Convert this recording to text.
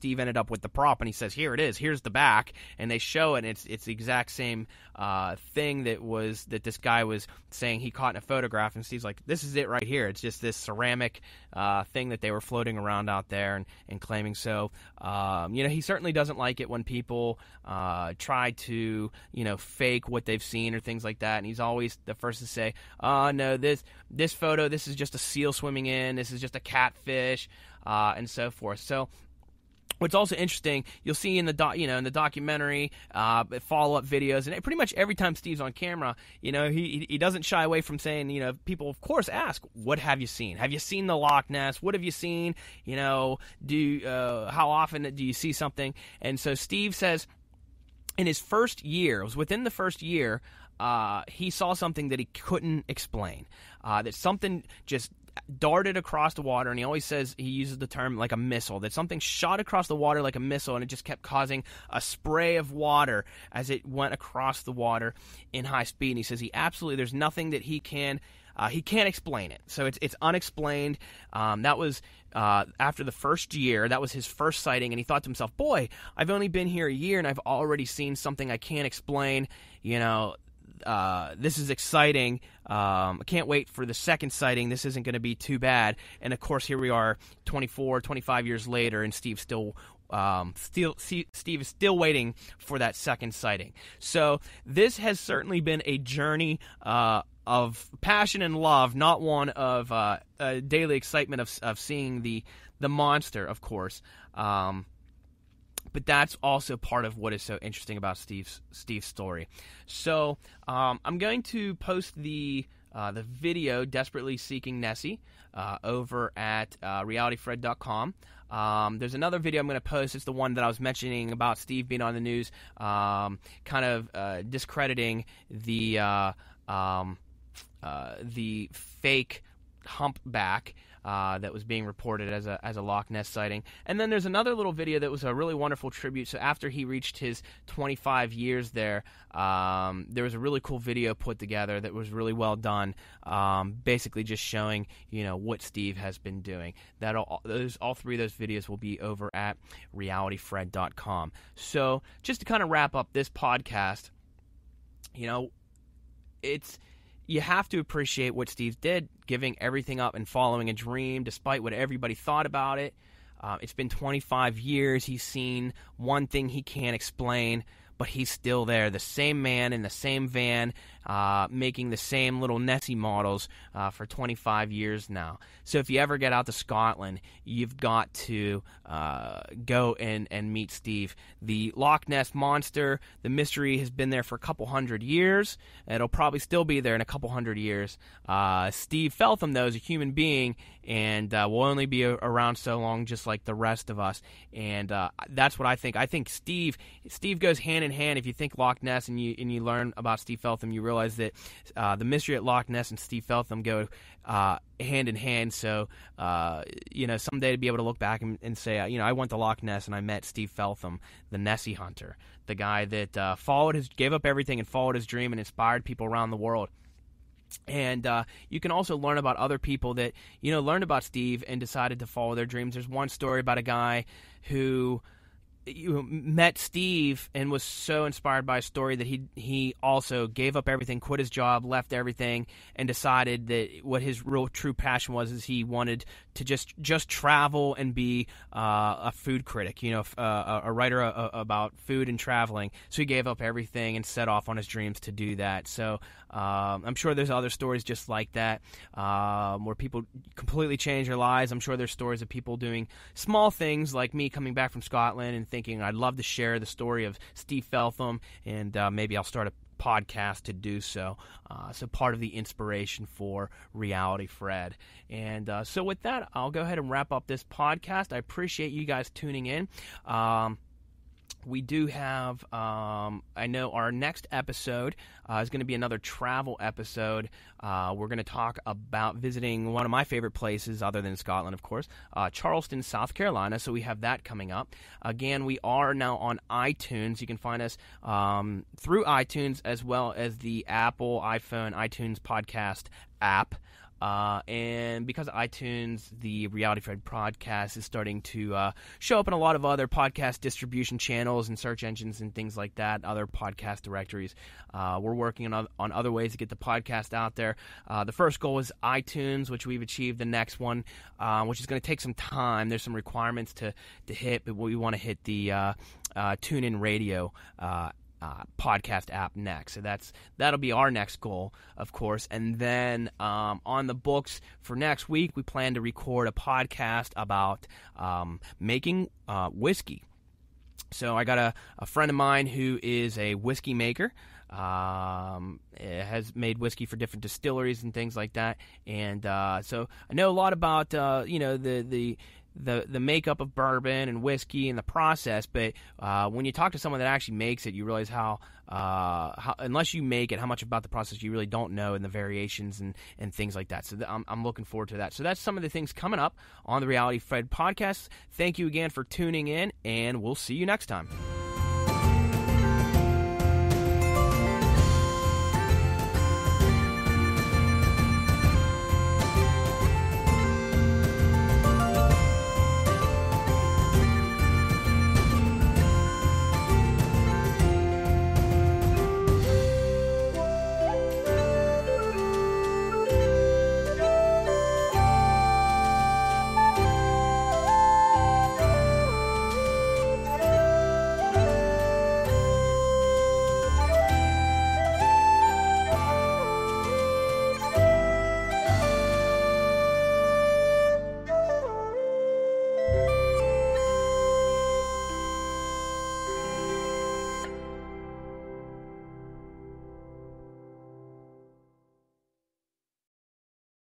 Steve ended up with the prop, and he says, "Here it is. Here's the back." And they show, it and it's it's the exact same uh, thing that was that this guy was saying he caught in a photograph. And Steve's like, "This is it right here. It's just this ceramic uh, thing that they were floating around out there and, and claiming." So, um, you know, he certainly doesn't like it when people uh, try to you know fake what they've seen or things like that. And he's always the first to say, "Oh no, this this photo. This is just a seal swimming in. This is just a catfish." Uh, and so forth. So What's also interesting, you'll see in the doc, you know in the documentary, uh, follow up videos, and pretty much every time Steve's on camera, you know he he doesn't shy away from saying, you know, people of course ask, what have you seen? Have you seen the Loch Ness? What have you seen? You know, do uh, how often do you see something? And so Steve says, in his first year, it was within the first year, uh, he saw something that he couldn't explain. Uh, that something just darted across the water, and he always says he uses the term like a missile that something shot across the water like a missile, and it just kept causing a spray of water as it went across the water in high speed. And he says he absolutely there's nothing that he can. Uh, he can't explain it, so it's it's unexplained. Um, that was uh, after the first year. That was his first sighting, and he thought to himself, "Boy, I've only been here a year, and I've already seen something I can't explain." You know, uh, this is exciting. Um, I can't wait for the second sighting. This isn't going to be too bad. And of course, here we are 24, 25 years later, and Steve still. Um, still, Steve is still waiting for that second sighting. So this has certainly been a journey uh, of passion and love, not one of uh, daily excitement of, of seeing the the monster. Of course, um, but that's also part of what is so interesting about Steve's Steve's story. So um, I'm going to post the uh, the video "Desperately Seeking Nessie" uh, over at uh, realityfred.com. Um, there's another video I'm going to post. It's the one that I was mentioning about Steve being on the news, um, kind of uh, discrediting the uh, um, uh, the fake humpback uh, that was being reported as a as a Loch Ness sighting. And then there's another little video that was a really wonderful tribute. So after he reached his 25 years there, um, there was a really cool video put together that was really well done. Um, basically, just showing you know what Steve has been doing. That those all three of those videos will be over at realityfred.com. So just to kind of wrap up this podcast, you know, it's you have to appreciate what Steve did, giving everything up and following a dream, despite what everybody thought about it. Uh, it's been 25 years. He's seen one thing he can't explain, but he's still there, the same man in the same van uh, making the same little Nessie models uh, for 25 years now. So if you ever get out to Scotland, you've got to uh, go and, and meet Steve. The Loch Ness Monster, the mystery has been there for a couple hundred years. It'll probably still be there in a couple hundred years. Uh, Steve Feltham, though, is a human being and uh, will only be around so long, just like the rest of us. And uh, that's what I think. I think Steve Steve goes hand in hand. If you think Loch Ness and you and you learn about Steve Feltham, you really realize that uh, the mystery at Loch Ness and Steve Feltham go uh, hand in hand. So, uh, you know, someday to be able to look back and, and say, uh, you know, I went to Loch Ness and I met Steve Feltham, the Nessie hunter, the guy that uh, followed his, gave up everything and followed his dream and inspired people around the world and uh, you can also learn about other people that you know learned about steve and decided to follow their dreams there's one story about a guy who you met Steve and was so inspired by a story that he he also gave up everything, quit his job, left everything, and decided that what his real true passion was is he wanted to just just travel and be uh, a food critic, you know, uh, a writer uh, uh, about food and traveling. So he gave up everything and set off on his dreams to do that. So um, I'm sure there's other stories just like that um, where people completely change their lives. I'm sure there's stories of people doing small things like me coming back from Scotland and thinking I'd love to share the story of Steve Feltham, and uh, maybe I'll start a podcast to do so. Uh, so part of the inspiration for Reality Fred. And uh, so with that, I'll go ahead and wrap up this podcast. I appreciate you guys tuning in. Um, we do have um, i know our next episode uh, is going to be another travel episode uh, we're going to talk about visiting one of my favorite places other than scotland of course uh, charleston south carolina so we have that coming up again we are now on itunes you can find us um, through itunes as well as the apple iphone itunes podcast app uh, and because iTunes, the Reality Fred podcast is starting to uh, show up in a lot of other podcast distribution channels and search engines and things like that, other podcast directories. Uh, we're working on, on other ways to get the podcast out there. Uh, the first goal is iTunes, which we've achieved. The next one, uh, which is going to take some time, there's some requirements to, to hit, but we want to hit the uh, uh tune in radio uh, uh, podcast app next. So that's that'll be our next goal, of course. And then um, on the books for next week, we plan to record a podcast about um, making uh, whiskey. So I got a, a friend of mine who is a whiskey maker. Um, eh, has made whiskey for different distilleries and things like that, and uh, so I know a lot about uh, you know the the the the makeup of bourbon and whiskey and the process. But uh, when you talk to someone that actually makes it, you realize how, uh, how, unless you make it, how much about the process you really don't know and the variations and, and things like that. So th- I'm, I'm looking forward to that. So that's some of the things coming up on the Reality Fred podcast. Thank you again for tuning in, and we'll see you next time.